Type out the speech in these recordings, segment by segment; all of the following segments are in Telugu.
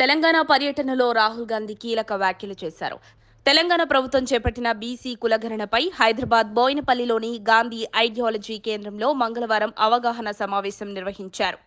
తెలంగాణ పర్యటనలో రాహుల్ గాంధీ కీలక వ్యాఖ్యలు చేశారు తెలంగాణ ప్రభుత్వం చేపట్టిన బీసీ కులగణనపై హైదరాబాద్ బోయినపల్లిలోని గాంధీ ఐడియాలజీ కేంద్రంలో మంగళవారం అవగాహన సమావేశం నిర్వహించారు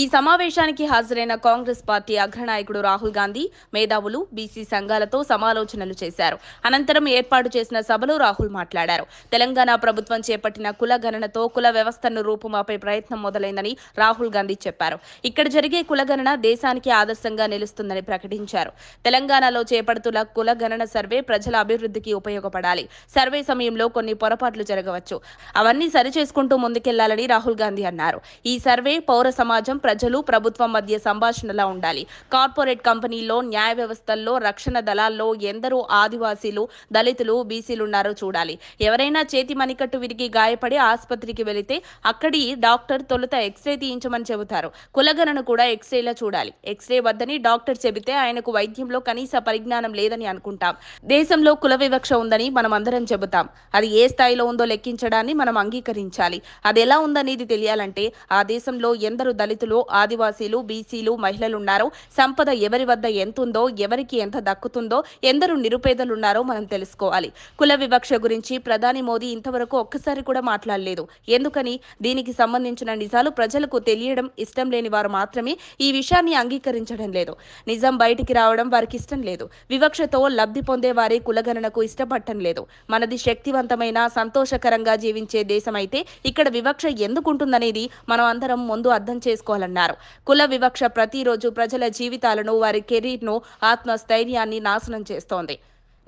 ఈ సమావేశానికి హాజరైన కాంగ్రెస్ పార్టీ అగ్రనాయకుడు రాహుల్ గాంధీ మేధావులు బీసీ సంఘాలతో సమాలోచనలు చేశారు అనంతరం ఏర్పాటు చేసిన సభలో రాహుల్ మాట్లాడారు తెలంగాణ ప్రభుత్వం చేపట్టిన కుల గణనతో కుల వ్యవస్థను రూపుమాపే ప్రయత్నం మొదలైందని రాహుల్ గాంధీ చెప్పారు ఇక్కడ జరిగే కుల గణన దేశానికి ఆదర్శంగా నిలుస్తుందని ప్రకటించారు తెలంగాణలో చేపడుతున్న కుల గణన సర్వే ప్రజల అభివృద్ధికి ఉపయోగపడాలి సర్వే సమయంలో కొన్ని పొరపాట్లు జరగవచ్చు అవన్నీ సరిచేసుకుంటూ ముందుకెళ్లాలని రాహుల్ గాంధీ అన్నారు ఈ సర్వే పౌర సమాజం కోసం ప్రజలు ప్రభుత్వం మధ్య సంభాషణలా ఉండాలి కార్పొరేట్ కంపెనీల్లో న్యాయ వ్యవస్థల్లో రక్షణ దళాల్లో ఎందరో ఆదివాసీలు దళితులు బీసీలున్నారో చూడాలి ఎవరైనా చేతి మణికట్టు విరిగి గాయపడి ఆసుపత్రికి వెళితే అక్కడి డాక్టర్ తొలుత ఎక్స్రే తీయించమని చెబుతారు కులగణను కూడా ఎక్స్రేలా చూడాలి ఎక్స్రే వద్దని డాక్టర్ చెబితే ఆయనకు వైద్యంలో కనీస పరిజ్ఞానం లేదని అనుకుంటాం దేశంలో కుల వివక్ష ఉందని మనం అందరం చెబుతాం అది ఏ స్థాయిలో ఉందో లెక్కించడాన్ని మనం అంగీకరించాలి అది ఎలా ఉందనేది తెలియాలంటే ఆ దేశంలో ఎందరు దళితులు రైతులు ఆదివాసీలు బీసీలు మహిళలున్నారో సంపద ఎవరి వద్ద ఎంతుందో ఎవరికి ఎంత దక్కుతుందో ఎందరు నిరుపేదలున్నారో మనం తెలుసుకోవాలి కుల వివక్ష గురించి ప్రధాని మోదీ ఇంతవరకు ఒక్కసారి కూడా మాట్లాడలేదు ఎందుకని దీనికి సంబంధించిన నిజాలు ప్రజలకు తెలియడం ఇష్టం లేని వారు మాత్రమే ఈ విషయాన్ని అంగీకరించడం లేదు నిజం బయటికి రావడం వారికి ఇష్టం లేదు వివక్షతో లబ్ధి పొందే వారి కులగణనకు ఇష్టపడటం లేదు మనది శక్తివంతమైన సంతోషకరంగా జీవించే దేశమైతే ఇక్కడ వివక్ష ఎందుకుంటుందనేది మనం అందరం ముందు అర్థం చేసుకోవాలి చేసుకోవాలన్నారు కుల వివక్ష ప్రతిరోజు ప్రజల జీవితాలను వారి కెరీర్ను ఆత్మస్థైర్యాన్ని నాశనం చేస్తోంది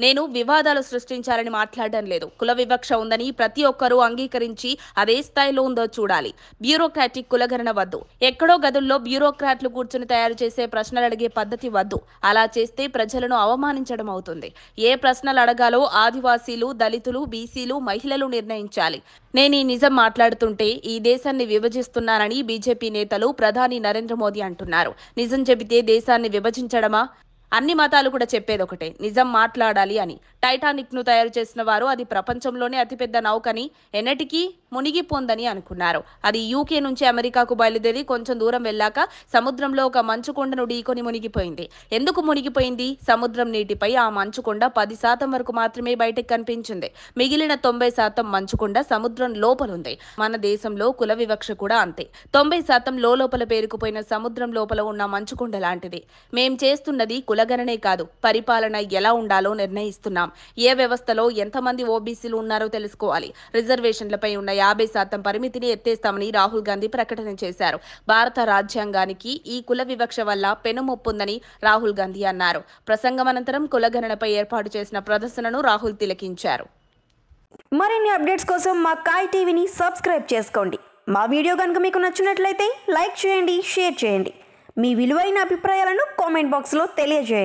నేను వివాదాలు సృష్టించాలని మాట్లాడడం లేదు కుల వివక్ష ఉందని ప్రతి ఒక్కరూ అంగీకరించి అదే స్థాయిలో ఉందో చూడాలి బ్యూరోక్రాటిక్ కులగణన వద్దు ఎక్కడో గదుల్లో బ్యూరోక్రాట్లు కూర్చుని తయారు చేసే ప్రశ్నలు అడిగే పద్ధతి వద్దు అలా చేస్తే ప్రజలను అవమానించడం అవుతుంది ఏ ప్రశ్నలు అడగాలో ఆదివాసీలు దళితులు బీసీలు మహిళలు నిర్ణయించాలి నేను ఈ నిజం మాట్లాడుతుంటే ఈ దేశాన్ని విభజిస్తున్నానని బీజేపీ నేతలు ప్రధాని నరేంద్ర మోదీ అంటున్నారు నిజం చెబితే దేశాన్ని విభజించడమా అన్ని మతాలు కూడా చెప్పేది ఒకటే నిజం మాట్లాడాలి అని టైటానిక్ను తయారు చేసిన వారు అది ప్రపంచంలోనే అతిపెద్ద నౌకని ఎన్నటికీ మునిగిపోందని అనుకున్నారు అది యూకే నుంచి అమెరికాకు బయలుదేరి కొంచెం దూరం వెళ్ళాక సముద్రంలో ఒక మంచుకొండను ఢీకొని మునిగిపోయింది ఎందుకు మునిగిపోయింది సముద్రం నీటిపై ఆ మంచుకొండ పది శాతం వరకు మాత్రమే బయటకు కనిపించింది మిగిలిన తొంభై శాతం మంచుకొండ సముద్రం లోపలుంది మన దేశంలో కుల వివక్ష కూడా అంతే తొంభై శాతం లోపల పేరుకుపోయిన సముద్రం లోపల ఉన్న మంచుకొండ లాంటిది మేం చేస్తున్నది కులగణనే కాదు పరిపాలన ఎలా ఉండాలో నిర్ణయిస్తున్నాం ఏ వ్యవస్థలో ఎంతమంది ఓబీసీలు ఉన్నారో తెలుసుకోవాలి రిజర్వేషన్లపై ఉన్న యాభై శాతం పరిమితిని ఎత్తేస్తామని రాహుల్ గాంధీ ప్రకటన చేశారు భారత రాజ్యాంగానికి ఈ కుల వివక్ష వల్ల పెనుమొప్పుందని రాహుల్ గాంధీ అన్నారు ప్రసంగం అనంతరం కులగణనపై ఏర్పాటు చేసిన ప్రదర్శనను రాహుల్ తిలకించారు మరిన్ని అప్డేట్స్ కోసం మా కాయ్ టీవీని సబ్స్క్రైబ్ చేసుకోండి మా వీడియో కనుక మీకు నచ్చినట్లయితే లైక్ చేయండి షేర్ చేయండి మీ విలువైన అభిప్రాయాలను కామెంట్ బాక్స్లో తెలియజేయండి